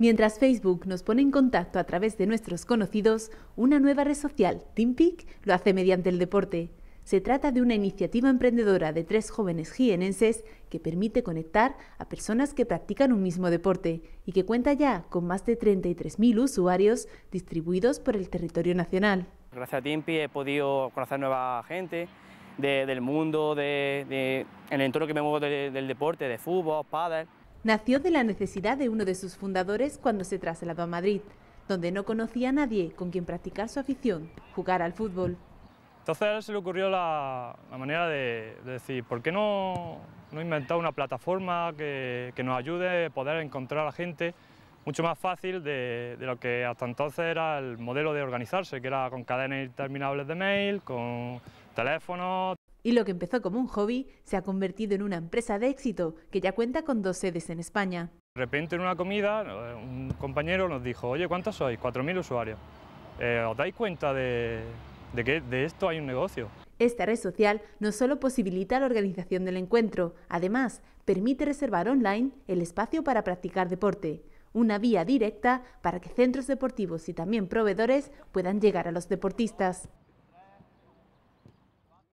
Mientras Facebook nos pone en contacto a través de nuestros conocidos, una nueva red social, TeamPic, lo hace mediante el deporte. Se trata de una iniciativa emprendedora de tres jóvenes jienenses que permite conectar a personas que practican un mismo deporte y que cuenta ya con más de 33.000 usuarios distribuidos por el territorio nacional. Gracias a Timpi he podido conocer nueva gente del mundo, del entorno que me muevo del deporte, de fútbol, pádel nació de la necesidad de uno de sus fundadores cuando se trasladó a Madrid, donde no conocía a nadie con quien practicar su afición, jugar al fútbol. Entonces se le ocurrió la, manera de, decir, ¿por qué no, no inventar una plataforma que, nos ayude a poder encontrar a la gente mucho más fácil de, de, lo que hasta entonces era el modelo de organizarse, que era con cadenas interminables de mail, con teléfonos, y lo que empezó como un hobby se ha convertido en una empresa de éxito que ya cuenta con dos sedes en España. De repente en una comida un compañero nos dijo, oye, ¿cuántos sois? 4.000 usuarios. Eh, ¿Os dais cuenta de, de que de esto hay un negocio? Esta red social no solo posibilita la organización del encuentro, además permite reservar online el espacio para practicar deporte, una vía directa para que centros deportivos y también proveedores puedan llegar a los deportistas.